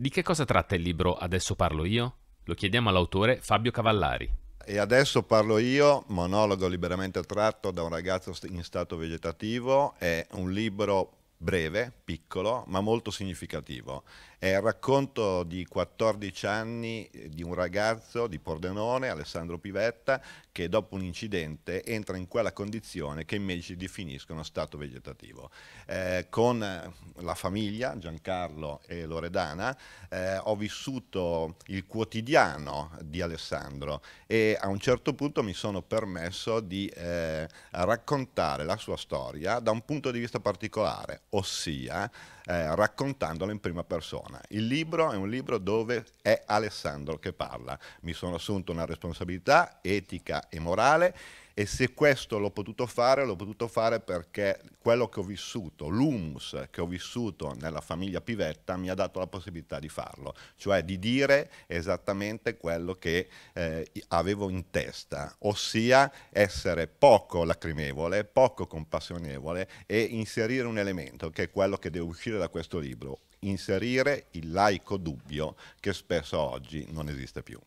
Di che cosa tratta il libro Adesso parlo io? Lo chiediamo all'autore Fabio Cavallari. E adesso parlo io, monologo liberamente tratto da un ragazzo in stato vegetativo, è un libro breve, piccolo, ma molto significativo. È il racconto di 14 anni eh, di un ragazzo di Pordenone, Alessandro Pivetta, che dopo un incidente entra in quella condizione che i medici definiscono stato vegetativo. Eh, con eh, la famiglia, Giancarlo e Loredana, eh, ho vissuto il quotidiano di Alessandro e a un certo punto mi sono permesso di eh, raccontare la sua storia da un punto di vista particolare ossia eh, raccontandola in prima persona. Il libro è un libro dove è Alessandro che parla. Mi sono assunto una responsabilità etica e morale e se questo l'ho potuto fare, l'ho potuto fare perché quello che ho vissuto, l'humus che ho vissuto nella famiglia Pivetta mi ha dato la possibilità di farlo, cioè di dire esattamente quello che eh, avevo in testa, ossia essere poco lacrimevole, poco compassionevole e inserire un elemento che è quello che deve uscire da questo libro, inserire il laico dubbio che spesso oggi non esiste più.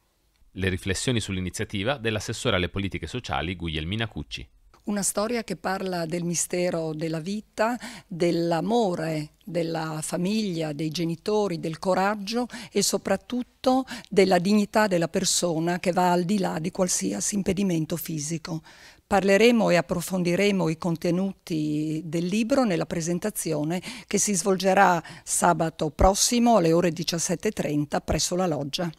Le riflessioni sull'iniziativa dell'assessore alle politiche sociali Guglielmina Cucci. Una storia che parla del mistero della vita, dell'amore della famiglia, dei genitori, del coraggio e soprattutto della dignità della persona che va al di là di qualsiasi impedimento fisico. Parleremo e approfondiremo i contenuti del libro nella presentazione che si svolgerà sabato prossimo alle ore 17.30 presso la loggia.